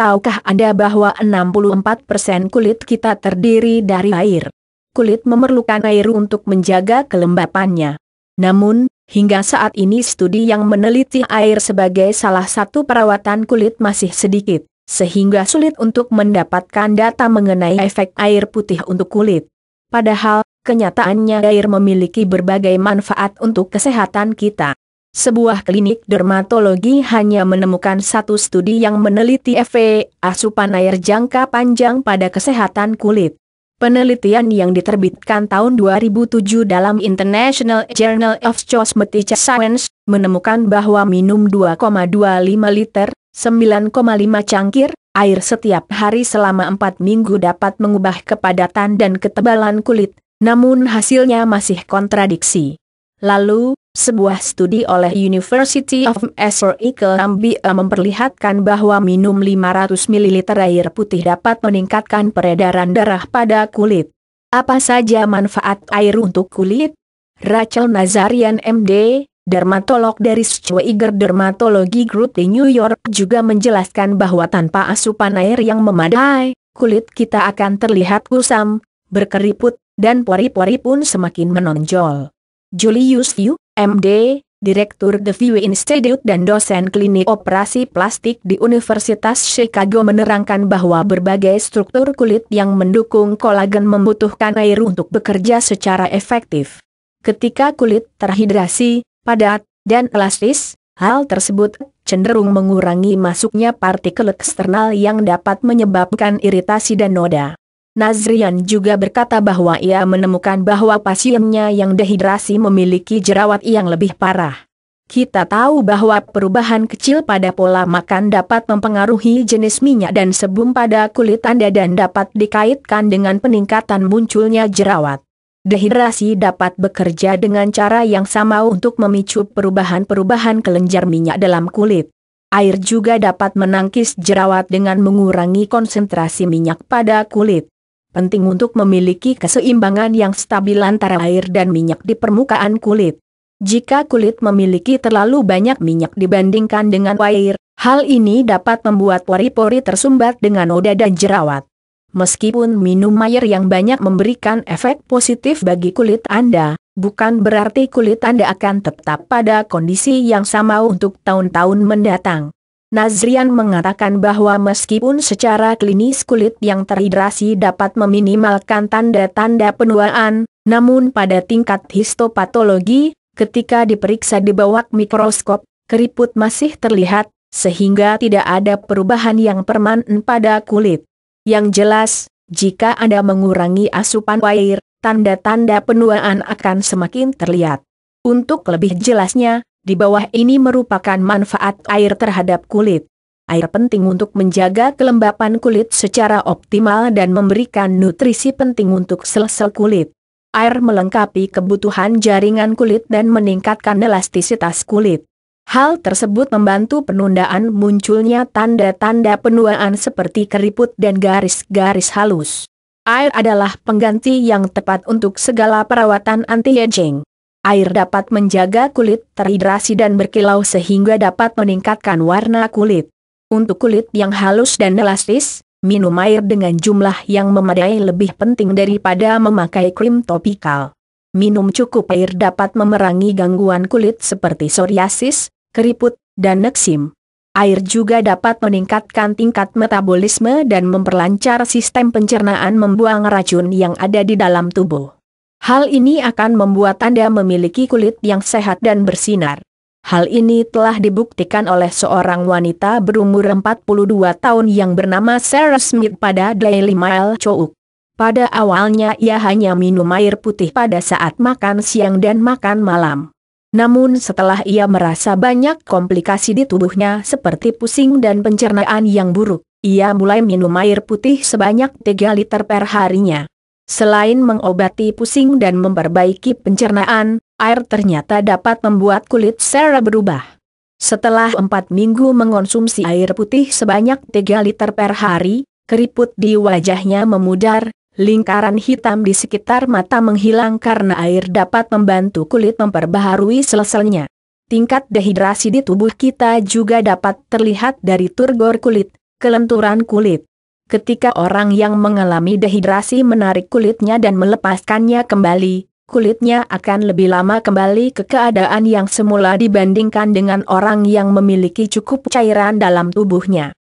Tahukah Anda bahwa 64% kulit kita terdiri dari air? Kulit memerlukan air untuk menjaga kelembapannya. Namun, hingga saat ini studi yang meneliti air sebagai salah satu perawatan kulit masih sedikit, sehingga sulit untuk mendapatkan data mengenai efek air putih untuk kulit. Padahal, kenyataannya air memiliki berbagai manfaat untuk kesehatan kita. Sebuah klinik dermatologi hanya menemukan satu studi yang meneliti efek asupan air jangka panjang pada kesehatan kulit. Penelitian yang diterbitkan tahun 2007 dalam International Journal of Cosmetic Science menemukan bahwa minum 2,25 liter, 9,5 cangkir, air setiap hari selama 4 minggu dapat mengubah kepadatan dan ketebalan kulit, namun hasilnya masih kontradiksi. Lalu, sebuah studi oleh University of Missouri Columbia memperlihatkan bahwa minum 500 ml air putih dapat meningkatkan peredaran darah pada kulit. Apa saja manfaat air untuk kulit? Rachel Nazarian MD, dermatolog dari Schweiger Dermatology Group di New York juga menjelaskan bahwa tanpa asupan air yang memadai, kulit kita akan terlihat kusam, berkeriput, dan pori-pori pun semakin menonjol. Julius Yu, MD, Direktur The View Institute dan dosen klinik operasi plastik di Universitas Chicago menerangkan bahwa berbagai struktur kulit yang mendukung kolagen membutuhkan air untuk bekerja secara efektif. Ketika kulit terhidrasi, padat, dan elastis, hal tersebut cenderung mengurangi masuknya partikel eksternal yang dapat menyebabkan iritasi dan noda. Nazrian juga berkata bahwa ia menemukan bahwa pasiennya yang dehidrasi memiliki jerawat yang lebih parah. Kita tahu bahwa perubahan kecil pada pola makan dapat mempengaruhi jenis minyak dan sebum pada kulit Anda dan dapat dikaitkan dengan peningkatan munculnya jerawat. Dehidrasi dapat bekerja dengan cara yang sama untuk memicu perubahan-perubahan kelenjar minyak dalam kulit. Air juga dapat menangkis jerawat dengan mengurangi konsentrasi minyak pada kulit penting untuk memiliki keseimbangan yang stabil antara air dan minyak di permukaan kulit. Jika kulit memiliki terlalu banyak minyak dibandingkan dengan air, hal ini dapat membuat pori-pori tersumbat dengan noda dan jerawat. Meskipun minum air yang banyak memberikan efek positif bagi kulit Anda, bukan berarti kulit Anda akan tetap pada kondisi yang sama untuk tahun-tahun mendatang. Nazrian mengatakan bahwa meskipun secara klinis kulit yang terhidrasi dapat meminimalkan tanda-tanda penuaan, namun pada tingkat histopatologi, ketika diperiksa di bawah mikroskop, keriput masih terlihat, sehingga tidak ada perubahan yang permanen pada kulit. Yang jelas, jika Anda mengurangi asupan air, tanda-tanda penuaan akan semakin terlihat. Untuk lebih jelasnya, di bawah ini merupakan manfaat air terhadap kulit. Air penting untuk menjaga kelembapan kulit secara optimal dan memberikan nutrisi penting untuk sel-sel kulit. Air melengkapi kebutuhan jaringan kulit dan meningkatkan elastisitas kulit. Hal tersebut membantu penundaan munculnya tanda-tanda penuaan seperti keriput dan garis-garis halus. Air adalah pengganti yang tepat untuk segala perawatan anti-aging. Air dapat menjaga kulit terhidrasi dan berkilau sehingga dapat meningkatkan warna kulit. Untuk kulit yang halus dan elastis, minum air dengan jumlah yang memadai lebih penting daripada memakai krim topikal. Minum cukup air dapat memerangi gangguan kulit seperti psoriasis, keriput, dan neksim. Air juga dapat meningkatkan tingkat metabolisme dan memperlancar sistem pencernaan membuang racun yang ada di dalam tubuh. Hal ini akan membuat Anda memiliki kulit yang sehat dan bersinar. Hal ini telah dibuktikan oleh seorang wanita berumur 42 tahun yang bernama Sarah Smith pada Daily Mail Chouk. Pada awalnya ia hanya minum air putih pada saat makan siang dan makan malam. Namun setelah ia merasa banyak komplikasi di tubuhnya seperti pusing dan pencernaan yang buruk, ia mulai minum air putih sebanyak 3 liter per harinya. Selain mengobati pusing dan memperbaiki pencernaan, air ternyata dapat membuat kulit Sarah berubah. Setelah empat minggu mengonsumsi air putih sebanyak 3 liter per hari, keriput di wajahnya memudar, lingkaran hitam di sekitar mata menghilang karena air dapat membantu kulit memperbaharui sel Tingkat dehidrasi di tubuh kita juga dapat terlihat dari turgor kulit, kelenturan kulit, Ketika orang yang mengalami dehidrasi menarik kulitnya dan melepaskannya kembali, kulitnya akan lebih lama kembali ke keadaan yang semula dibandingkan dengan orang yang memiliki cukup cairan dalam tubuhnya.